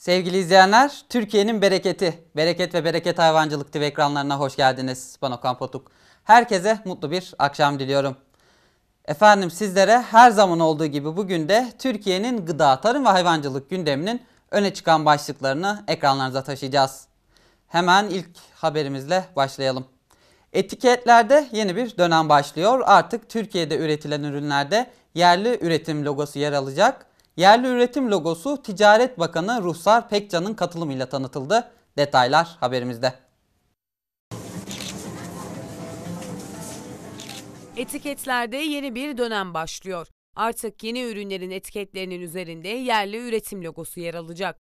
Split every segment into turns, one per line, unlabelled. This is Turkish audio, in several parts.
Sevgili izleyenler, Türkiye'nin bereketi, bereket ve bereket hayvancılık TV ekranlarına hoş geldiniz. Ben Okan Potuk. Herkese mutlu bir akşam diliyorum. Efendim sizlere her zaman olduğu gibi bugün de Türkiye'nin gıda, tarım ve hayvancılık gündeminin öne çıkan başlıklarını ekranlarınıza taşıyacağız. Hemen ilk haberimizle başlayalım. Etiketlerde yeni bir dönem başlıyor. Artık Türkiye'de üretilen ürünlerde yerli üretim logosu yer alacak. Yerli üretim logosu Ticaret Bakanı Ruhsar Pekcan'ın katılımıyla tanıtıldı. Detaylar haberimizde.
Etiketlerde yeni bir dönem başlıyor. Artık yeni ürünlerin etiketlerinin üzerinde yerli üretim logosu yer alacak.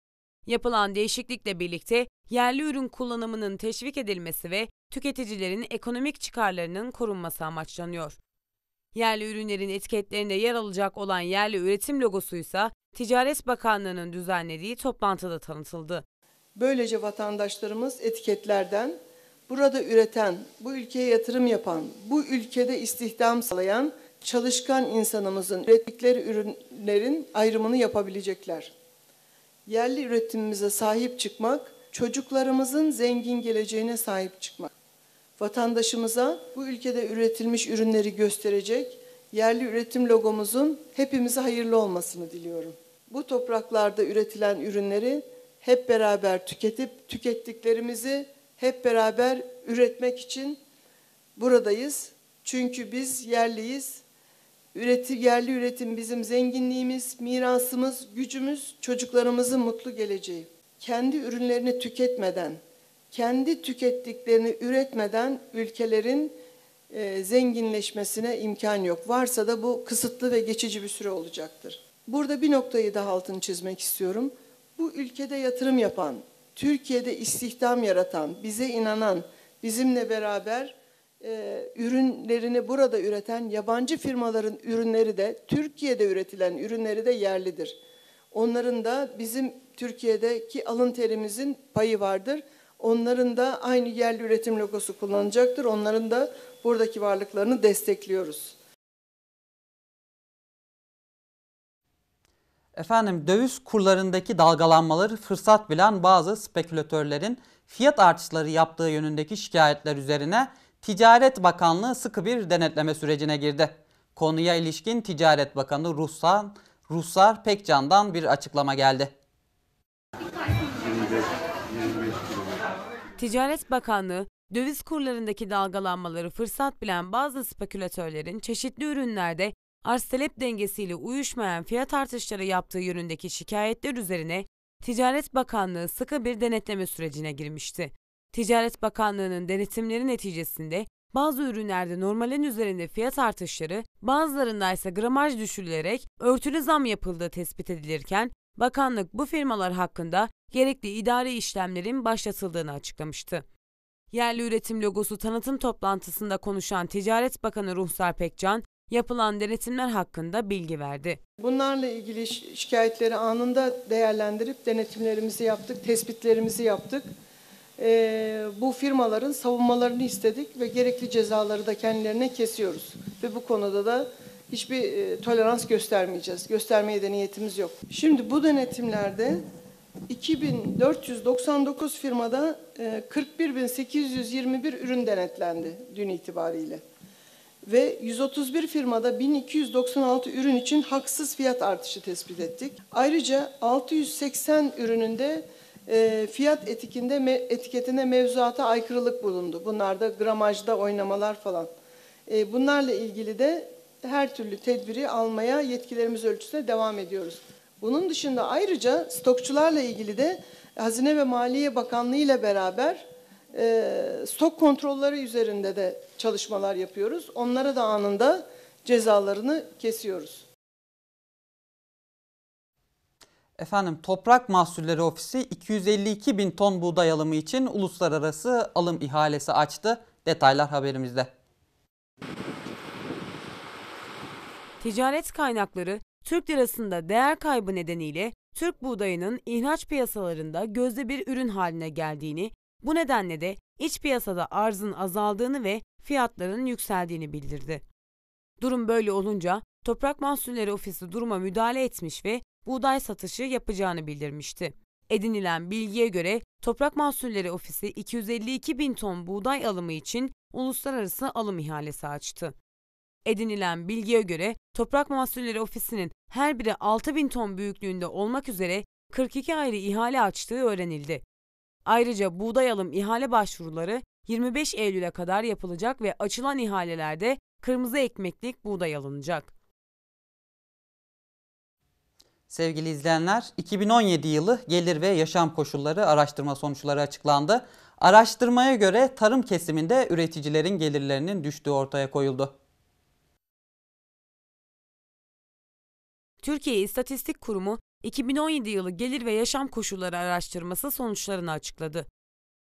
Yapılan değişiklikle birlikte yerli ürün kullanımının teşvik edilmesi ve tüketicilerin ekonomik çıkarlarının korunması amaçlanıyor. Yerli ürünlerin etiketlerinde yer alacak olan yerli üretim logosuysa Ticaret Bakanlığı'nın
düzenlediği toplantıda
tanıtıldı.
Böylece vatandaşlarımız etiketlerden burada üreten, bu ülkeye yatırım yapan, bu ülkede istihdam sağlayan çalışkan insanımızın ürettikleri ürünlerin ayrımını yapabilecekler. Yerli üretimimize sahip çıkmak, çocuklarımızın zengin geleceğine sahip çıkmak. Vatandaşımıza bu ülkede üretilmiş ürünleri gösterecek yerli üretim logomuzun hepimize hayırlı olmasını diliyorum. Bu topraklarda üretilen ürünleri hep beraber tüketip tükettiklerimizi hep beraber üretmek için buradayız. Çünkü biz yerliyiz. Üreti, yerli üretim bizim zenginliğimiz, mirasımız, gücümüz, çocuklarımızın mutlu geleceği. Kendi ürünlerini tüketmeden, kendi tükettiklerini üretmeden ülkelerin e, zenginleşmesine imkan yok. Varsa da bu kısıtlı ve geçici bir süre olacaktır. Burada bir noktayı daha altını çizmek istiyorum. Bu ülkede yatırım yapan, Türkiye'de istihdam yaratan, bize inanan, bizimle beraber e, ürünlerini burada üreten yabancı firmaların ürünleri de Türkiye'de üretilen ürünleri de yerlidir. Onların da bizim Türkiye'deki alın terimizin payı vardır. Onların da aynı yerli üretim logosu kullanacaktır. Onların da buradaki varlıklarını destekliyoruz.
Efendim döviz kurlarındaki dalgalanmaları fırsat bilen bazı spekülatörlerin fiyat artışları yaptığı yönündeki şikayetler üzerine Ticaret Bakanlığı sıkı bir denetleme sürecine girdi. Konuya ilişkin Ticaret Bakanı Ruslan Ruslar Pekcan'dan bir açıklama geldi. Ticaret
Bakanlığı, döviz kurlarındaki dalgalanmaları fırsat bilen bazı spekülatörlerin çeşitli ürünlerde arz talep dengesiyle uyuşmayan fiyat artışları yaptığı yönündeki şikayetler üzerine Ticaret Bakanlığı sıkı bir denetleme sürecine girmişti. Ticaret Bakanlığı'nın denetimleri neticesinde bazı ürünlerde normalin üzerinde fiyat artışları, bazılarında ise gramaj düşürülerek örtülü zam yapıldığı tespit edilirken bakanlık bu firmalar hakkında gerekli idari işlemlerin başlatıldığını açıklamıştı. Yerli üretim logosu tanıtım toplantısında konuşan Ticaret Bakanı Ruhsar Pekcan, yapılan denetimler hakkında bilgi verdi.
Bunlarla ilgili şikayetleri anında değerlendirip denetimlerimizi yaptık, tespitlerimizi yaptık. Ee, bu firmaların savunmalarını istedik ve gerekli cezaları da kendilerine kesiyoruz. Ve bu konuda da hiçbir e, tolerans göstermeyeceğiz. Göstermeye de niyetimiz yok. Şimdi bu denetimlerde 2499 firmada e, 41821 ürün denetlendi dün itibariyle. Ve 131 firmada 1296 ürün için haksız fiyat artışı tespit ettik. Ayrıca 680 ürününde e, fiyat etikinde me, etiketine mevzuata aykırılık bulundu. Bunlarda gramajda oynamalar falan. E, bunlarla ilgili de her türlü tedbiri almaya yetkilerimiz ölçüsünde devam ediyoruz. Bunun dışında ayrıca stokçularla ilgili de Hazine ve Maliye Bakanlığı ile beraber e, stok kontrolleri üzerinde de çalışmalar yapıyoruz. Onlara da anında cezalarını kesiyoruz.
Efendim Toprak Mahsulleri Ofisi 252 bin ton buğday alımı için uluslararası alım ihalesi açtı. Detaylar haberimizde.
ticaret kaynakları Türk lirasında değer kaybı nedeniyle Türk buğdayının ihraç piyasalarında gözde bir ürün haline geldiğini, bu nedenle de iç piyasada arzın azaldığını ve fiyatların yükseldiğini bildirdi. Durum böyle olunca Toprak Mahsulleri Ofisi duruma müdahale etmiş ve buğday satışı yapacağını bildirmişti. Edinilen bilgiye göre Toprak Mahsulleri Ofisi 252 bin ton buğday alımı için uluslararası alım ihalesi açtı. Edinilen bilgiye göre Toprak Mahsulleri Ofisi'nin her biri 6 bin ton büyüklüğünde olmak üzere 42 ayrı ihale açtığı öğrenildi. Ayrıca buğday alım ihale başvuruları 25 Eylül'e kadar yapılacak ve açılan ihalelerde kırmızı ekmeklik buğday
alınacak. Sevgili izleyenler, 2017 yılı gelir ve yaşam koşulları araştırma sonuçları açıklandı. Araştırmaya göre tarım kesiminde üreticilerin gelirlerinin düştüğü ortaya koyuldu.
Türkiye İstatistik Kurumu 2017 yılı gelir ve yaşam koşulları araştırması sonuçlarını açıkladı.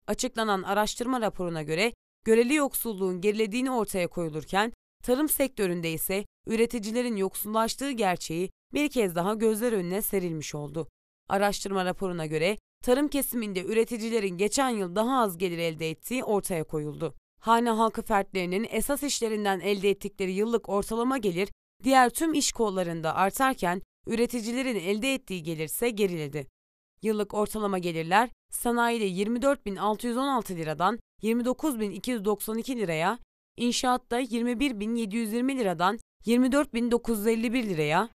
Açıklanan araştırma raporuna göre göreli yoksulluğun gerilediğini ortaya koyulurken tarım sektöründe ise üreticilerin yoksullaştığı gerçeği bir kez daha gözler önüne serilmiş oldu. Araştırma raporuna göre tarım kesiminde üreticilerin geçen yıl daha az gelir elde ettiği ortaya koyuldu. Hane halkı fertlerinin esas işlerinden elde ettikleri yıllık ortalama gelir diğer tüm iş kollarında artarken üreticilerin elde ettiği gelirse geriledi. Yıllık ortalama gelirler sanayide 24.616 liradan 29.292 liraya, inşaatta 21.720 liradan 24.951 liraya,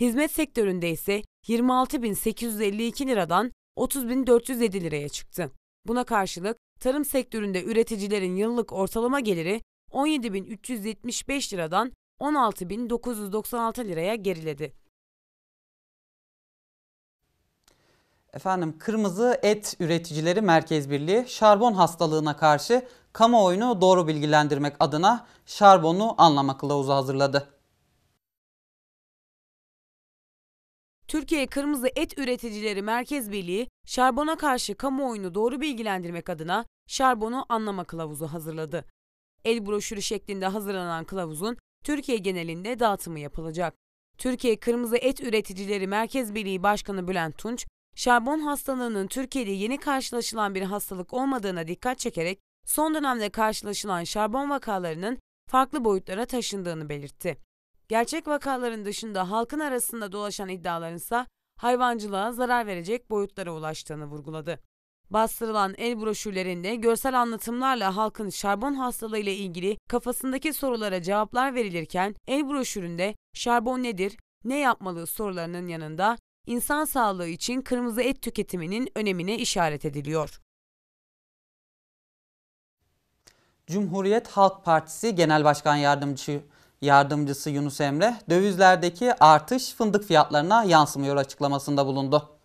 hizmet sektöründe ise 26.852 liradan 30.407 liraya çıktı. Buna karşılık tarım sektöründe üreticilerin yıllık ortalama geliri 17.375 liradan 16.996 liraya geriledi.
Efendim Kırmızı Et Üreticileri Merkez Birliği şarbon hastalığına karşı kamuoyunu doğru bilgilendirmek adına şarbonu anlama kılavuzu hazırladı.
Türkiye Kırmızı Et Üreticileri Merkez Birliği, şarbona karşı kamuoyunu doğru bilgilendirmek adına şarbonu anlama kılavuzu hazırladı. El broşürü şeklinde hazırlanan kılavuzun Türkiye genelinde dağıtımı yapılacak. Türkiye Kırmızı Et Üreticileri Merkez Birliği Başkanı Bülent Tunç, şarbon hastalığının Türkiye'de yeni karşılaşılan bir hastalık olmadığına dikkat çekerek son dönemde karşılaşılan şarbon vakalarının farklı boyutlara taşındığını belirtti. Gerçek vakaların dışında halkın arasında dolaşan iddiaların ise hayvancılığa zarar verecek boyutlara ulaştığını vurguladı. Bastırılan el broşürlerinde görsel anlatımlarla halkın şarbon hastalığı ile ilgili kafasındaki sorulara cevaplar verilirken el broşüründe şarbon nedir, ne yapmalı sorularının yanında insan sağlığı için kırmızı
et tüketiminin önemine işaret ediliyor. Cumhuriyet Halk Partisi Genel Başkan Yardımcısı yardımcısı Yunus Emre dövizlerdeki artış fındık fiyatlarına yansımıyor açıklamasında bulundu.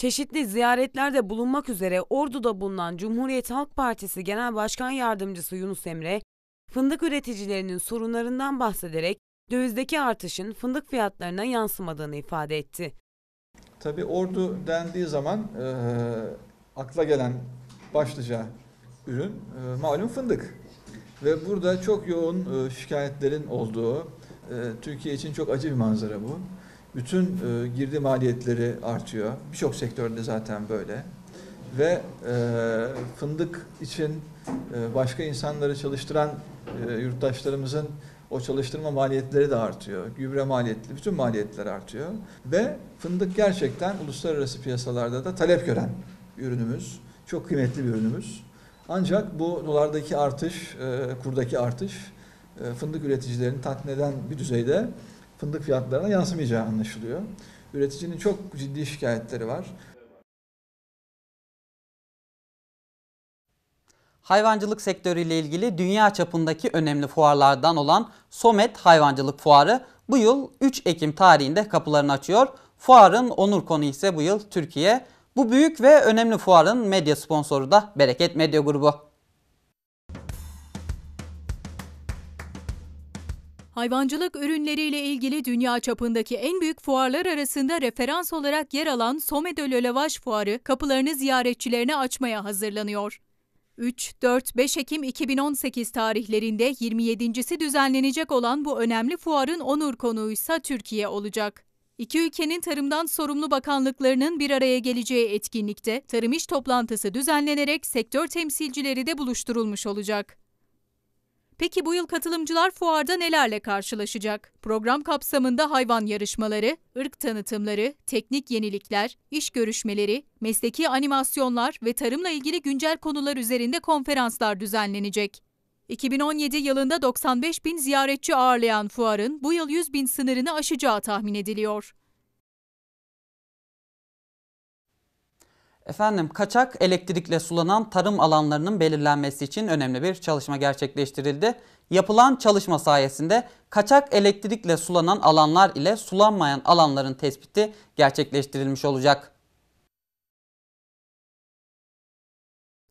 Çeşitli ziyaretlerde
bulunmak üzere Ordu'da bulunan Cumhuriyet Halk Partisi Genel Başkan Yardımcısı Yunus Emre, fındık üreticilerinin sorunlarından bahsederek dövizdeki artışın fındık fiyatlarına yansımadığını ifade etti.
Tabii Ordu dendiği zaman e, akla gelen başlıca ürün e, malum fındık. Ve burada çok yoğun e, şikayetlerin olduğu, e, Türkiye için çok acı bir manzara bu. Bütün e, girdi maliyetleri artıyor. Birçok sektörde zaten böyle. Ve e, fındık için e, başka insanları çalıştıran e, yurttaşlarımızın o çalıştırma maliyetleri de artıyor. Gübre maliyetli, bütün maliyetler artıyor. Ve fındık gerçekten uluslararası piyasalarda da talep gören ürünümüz. Çok kıymetli bir ürünümüz. Ancak bu dolardaki artış, e, kurdaki artış e, fındık üreticilerini tatmin eden bir düzeyde fındık fiyatlarına yansımayacağı anlaşılıyor. Üreticinin çok ciddi şikayetleri var.
Hayvancılık sektörüyle ilgili dünya çapındaki önemli fuarlardan olan Somet Hayvancılık Fuarı bu yıl 3 Ekim tarihinde kapılarını açıyor. Fuarın onur konu ise bu yıl Türkiye. Bu büyük ve önemli fuarın medya sponsoru da Bereket Medya Grubu.
Hayvancılık ürünleriyle ilgili dünya çapındaki en büyük fuarlar arasında referans olarak yer alan Somedö Lölavaş Fuarı kapılarını ziyaretçilerine açmaya hazırlanıyor. 3, 4, 5 Ekim 2018 tarihlerinde 27.si düzenlenecek olan bu önemli fuarın onur konuğuysa Türkiye olacak. İki ülkenin tarımdan sorumlu bakanlıklarının bir araya geleceği etkinlikte tarım iş toplantısı düzenlenerek sektör temsilcileri de buluşturulmuş olacak. Peki bu yıl katılımcılar fuarda nelerle karşılaşacak? Program kapsamında hayvan yarışmaları, ırk tanıtımları, teknik yenilikler, iş görüşmeleri, mesleki animasyonlar ve tarımla ilgili güncel konular üzerinde konferanslar düzenlenecek. 2017 yılında 95 bin ziyaretçi ağırlayan fuarın bu yıl 100 bin sınırını aşacağı tahmin
ediliyor.
Efendim kaçak elektrikle sulanan tarım alanlarının belirlenmesi için önemli bir çalışma gerçekleştirildi. Yapılan çalışma sayesinde kaçak elektrikle sulanan alanlar ile sulanmayan alanların tespiti gerçekleştirilmiş olacak.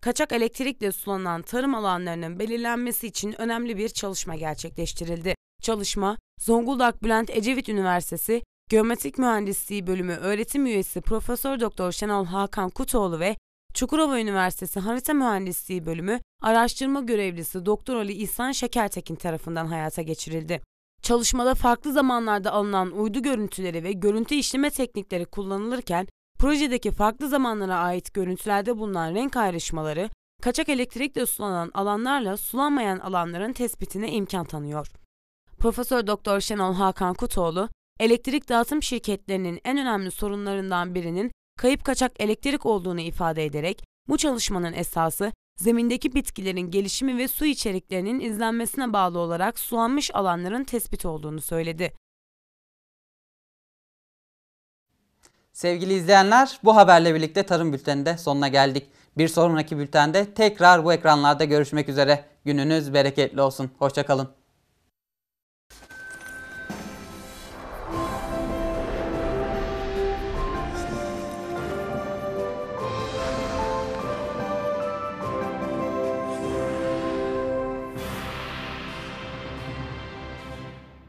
Kaçak elektrikle sulanan tarım alanlarının belirlenmesi için önemli bir çalışma gerçekleştirildi. Çalışma, Zonguldak Bülent Ecevit Üniversitesi Geometrik Mühendisliği Bölümü öğretim üyesi Profesör Doktor Şenol Hakan Kutoğlu ve Çukurova Üniversitesi Harita Mühendisliği Bölümü araştırma görevlisi Doktor Ali İhsan Şekertekin tarafından hayata geçirildi. Çalışmada farklı zamanlarda alınan uydu görüntüleri ve görüntü işleme teknikleri kullanılırken projedeki farklı zamanlara ait görüntülerde bulunan renk ayrışmaları kaçak elektrikle sulanan alanlarla sulanmayan alanların tespitine imkan tanıyor. Profesör Doktor Şenol Hakan Kutoğlu, elektrik dağıtım şirketlerinin en önemli sorunlarından birinin kayıp kaçak elektrik olduğunu ifade ederek bu çalışmanın esası zemindeki bitkilerin gelişimi ve su içeriklerinin izlenmesine bağlı olarak sulanmış alanların tespit olduğunu söyledi.
Sevgili izleyenler, bu haberle birlikte Tarım Bülteni de sonuna geldik. Bir sonraki bültende tekrar bu ekranlarda görüşmek üzere. Gününüz bereketli olsun. Hoşçakalın.